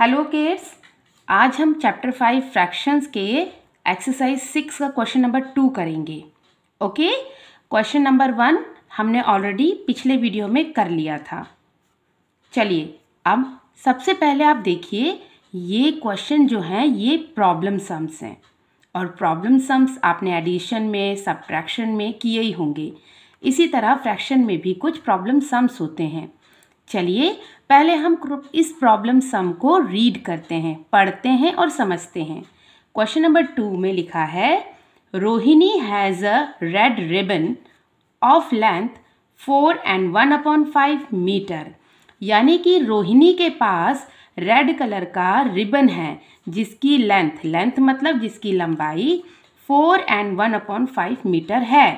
Hello kids आज हम chapter five fractions के एक्सरसाइज सिक्स का क्वेश्चन नंबर टू करेंगे ओके क्वेश्चन नंबर वन हमने ऑलरेडी पिछले वीडियो में कर लिया था चलिए अब सबसे पहले आप देखिए ये क्वेश्चन जो हैं ये प्रॉब्लम सम्स हैं और प्रॉब्लम सम्स आपने एडिशन में सब्ट्रैक्शन में किए ही होंगे इसी तरह फ्रैक्शन में भी कुछ प्रॉब्लम सम्स होते हैं चलिए पहले हम इस प्रॉब्लम सम को रीड करते हैं पढ़ते हैं और समझते हैं क्वेश्चन नंबर टू में लिखा है Rohini has a red ribbon of length four and one upon five metre यानी कि रोहिणी के पास रेड कलर का रिबन है जिसकी लेंथ लेंथ मतलब जिसकी लंबाई four and one upon five metre है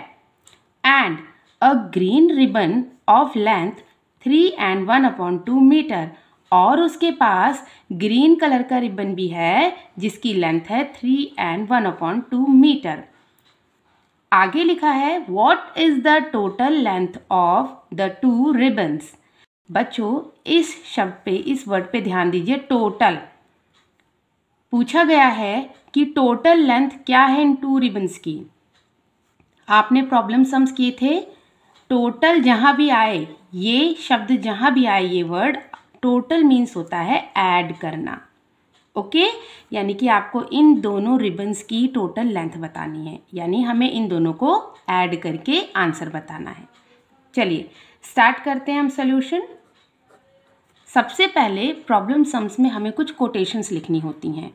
and a green ribbon of length three and one upon two metre और उसके पास ग्रीन कलर का रिबन भी है जिसकी लेंथ है three and one upon two metre आगे लिखा है what is the total length of the two ribbons बच्चों इस शब्द पे इस वर्ड पे ध्यान दीजिए टोटल पूछा गया है कि टोटल लेंथ क्या है इन टू रिबन्स की आपने प्रॉब्लम सम्स किए थे टोटल जहाँ भी आए ये शब्द जहाँ भी आए ये वर्ड टोटल मीन्स होता है ऐड करना ओके okay? यानी कि आपको इन दोनों रिबन्स की टोटल लेंथ बतानी है यानी हमें इन दोनों को ऐड करके आंसर बताना है चलिए स्टार्ट करते हैं हम सोल्यूशन सबसे पहले प्रॉब्लम सम्स में हमें कुछ कोटेशंस लिखनी होती हैं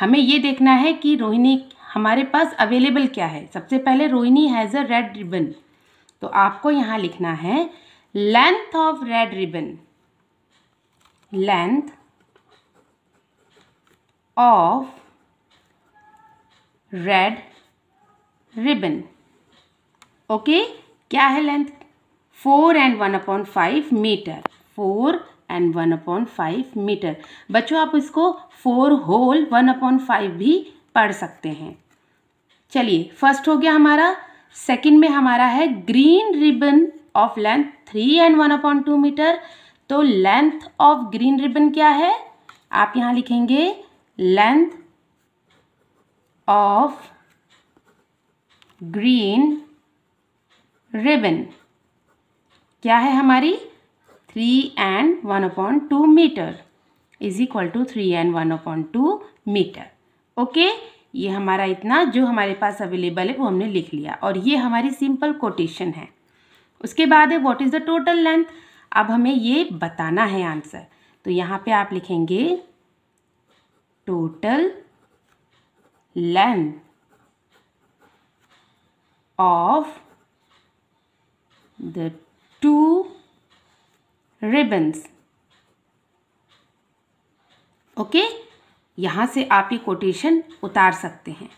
हमें ये देखना है कि रोहिणी हमारे पास अवेलेबल क्या है सबसे पहले Rohini has a red ribbon तो आपको यहाँ लिखना है length of red ribbon length of red ribbon okay okay? क्या है length four and one upon five metre four and one upon five metre बच्चों आप इसको four whole one upon five भी पढ़ सकते हैं चलिए फर्स्ट हो गया हमारा सेकेंड में हमारा है green ribbon of length three and one upon two metre तो लेंथ ऑफ ग्रीन रिबन क्या है आप यहां लिखेंगे लेंथ ऑफ ग्रीन रिबन क्या है हमारी three and one upon two metre is equal to three and one upon two metre okay ये हमारा इतना जो हमारे पास अवेलेबल है वो हमने लिख लिया और ये हमारी सिंपल कोटेशन है उसके बाद है what is the total length अब हमें ये बताना है आंसर तो यहाँ पे आप लिखेंगे total length of the two ribbons okay यहाँ से आप ये कोटेशन उतार सकते हैं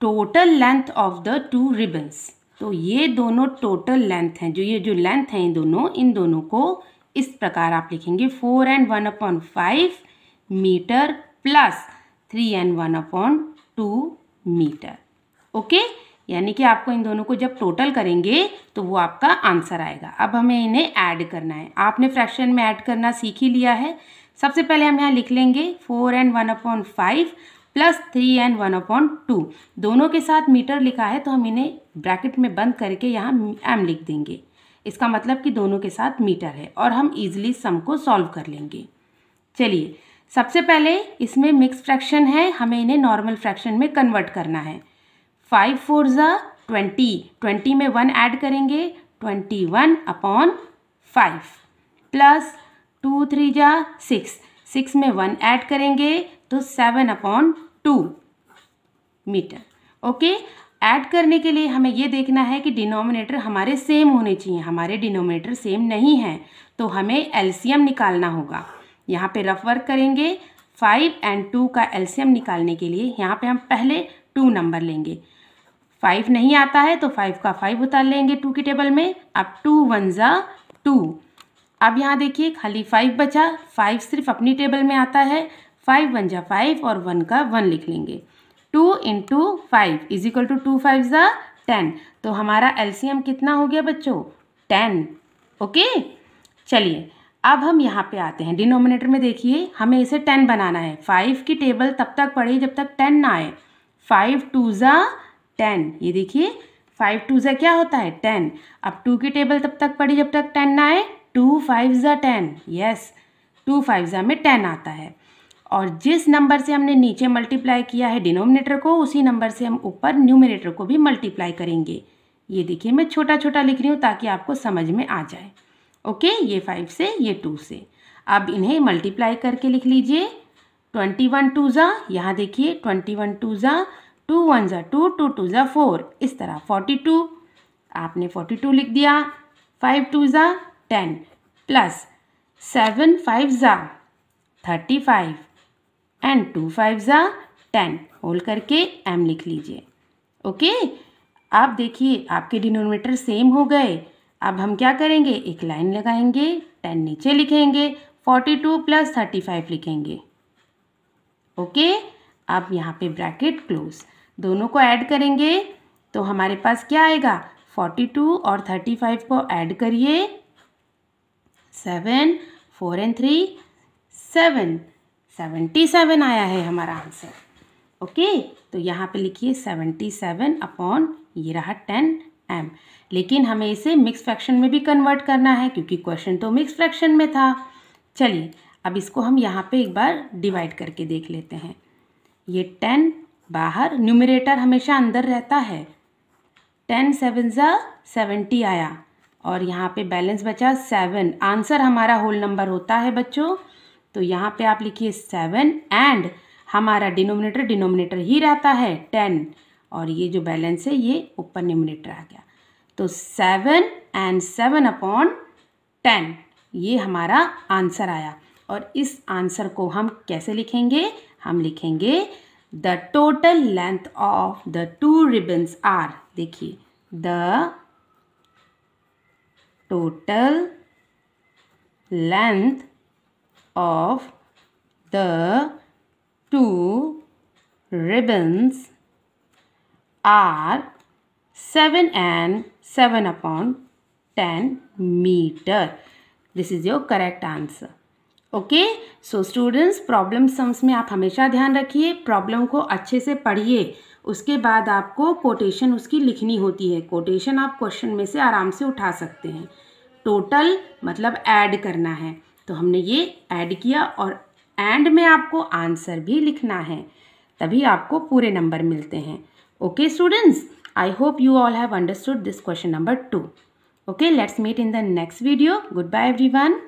total length of the two ribbons तो ये दोनों टोटल लेंथ हैं जो ये जो लेंथ हैं इन दोनों इन दोनों को इस प्रकार आप लिखेंगे four and one upon five metre plus three and one upon two metre okay यानी कि आपको इन दोनों को जब टोटल करेंगे तो वो आपका आंसर आएगा अब हमें इन्हें ऐड करना है आपने फ्रैक्शन में ऐड करना सीख ही लिया है सबसे पहले हम यहाँ लिख लेंगे four and one upon five plus three and one upon two दोनों के साथ मीटर लिखा है तो हम इन्हें ब्रैकेट में बंद करके यहाँ एम लिख देंगे इसका मतलब कि दोनों के साथ मीटर है और हम इजिली सम को सॉल्व कर लेंगे चलिए सबसे पहले इसमें मिक्स फ्रैक्शन है हमें इन्हें नॉर्मल फ्रैक्शन में कन्वर्ट करना है फाइव फोर ज़ा ट्वेंटी ट्वेंटी में वन ऐड करेंगे twenty one upon five plus two three ज़ा सिक्स सिक्स में वन ऐड करेंगे तो seven upon two metre okay add करने के लिए हमें ये देखना है कि डिनोमिनेटर हमारे सेम होने चाहिए हमारे डिनोमिनेटर सेम नहीं हैं तो हमें एल्सीयम निकालना होगा यहाँ पे रफ वर्क करेंगे फाइव एंड टू का एल्सीयम निकालने के लिए यहाँ पे हम पहले टू नंबर लेंगे फाइव नहीं आता है तो फाइव का फाइव उतार लेंगे टू की टेबल में अब टू वन ज़ा टू अब यहाँ देखिए खाली फाइव बचा फाइव सिर्फ अपनी टेबल में आता है फाइव वन जा फाइव और वन का वन लिख लेंगे two into five is equal to two five ज़ा टेन तो हमारा एलसीएम कितना हो गया बच्चों टेन ओके चलिए अब हम यहाँ पे आते हैं डिनोमिनेटर में देखिए हमें इसे टेन बनाना है फाइव की टेबल तब तक पड़े जब तक टेन ना आए फाइव टू ज़ा टेन ये देखिए फाइव टू ज़ा क्या होता है टेन अब टू की टेबल तब तक पड़ी जब तक टेन ना आए टू फाइव ज़ा टेन यस टू फाइव ज़ा में टेन आता है और जिस नंबर से हमने नीचे मल्टीप्लाई किया है डिनोमिनेटर को उसी नंबर से हम ऊपर न्यूमिनेटर को भी मल्टीप्लाई करेंगे ये देखिए मैं छोटा छोटा लिख रही हूँ ताकि आपको समझ में आ जाए ओके ये फाइव से ये टू से अब इन्हें मल्टीप्लाई करके लिख लीजिए ट्वेंटी वन टू ज़ा यहाँ देखिए ट्वेंटी वन टू ज़ा टू वन ज़ा टू टू टू ज़ा फोर इस तरह फोर्टी टू आपने फोर्टी टू लिख दिया फाइव टू ज़ा टेन प्लस सेवन फाइव ज़ा thirty five and two five ज़ा टेन होल करके एम लिख लीजिए ओके आप देखिए आपके डिनोमीटर सेम हो गए अब हम क्या करेंगे एक लाइन लगाएंगे टेन नीचे लिखेंगे forty two plus thirty five लिखेंगे ओके अब यहाँ पे ब्रैकेट क्लोज दोनों को ऐड करेंगे तो हमारे पास क्या आएगा फोर्टी टू और थर्टी फाइव को ऐड करिए seven four and three seven seventy seven आया है हमारा आंसर ओके तो यहाँ पे लिखिए सेवेंटी सेवन अपॉन ये रहा टेन एम लेकिन हमें इसे मिक्स फ्रैक्शन में भी कन्वर्ट करना है क्योंकि क्वेश्चन तो मिक्स फ्रैक्शन में था चलिए अब इसको हम यहाँ पे एक बार डिवाइड करके देख लेते हैं ये टेन बाहर न्यूमिरेटर हमेशा अंदर रहता है टेन सेवन ज़ा सेवेंटी आया और यहाँ पे बैलेंस बचा सेवन आंसर हमारा होल नंबर होता है बच्चों तो यहाँ पे आप लिखिए सेवन एंड हमारा डिनोमिनेटर डिनोमिनेटर ही रहता है टेन और ये जो बैलेंस है ये ऊपर न्यूमिनेटर आ गया तो seven and seven upon ten ये हमारा आंसर आया और इस आंसर को हम कैसे लिखेंगे हम लिखेंगे the total length of the two ribbons are देखिए the total length of the two ribbons are 7 and 7 upon 10 meter. This is your correct answer. Okay so students problem sums में आप हमेशा ध्यान रखिए प्रॉब्लम को अच्छे से पढ़िए उसके बाद आपको कोटेशन उसकी लिखनी होती है कोटेशन आप क्वेश्चन में से आराम से उठा सकते हैं टोटल मतलब ऐड करना है तो हमने ये ऐड किया और एंड में आपको आंसर भी लिखना है तभी आपको पूरे नंबर मिलते हैं okay students I hope you all have understood this question number two okay let's meet in the next video good bye every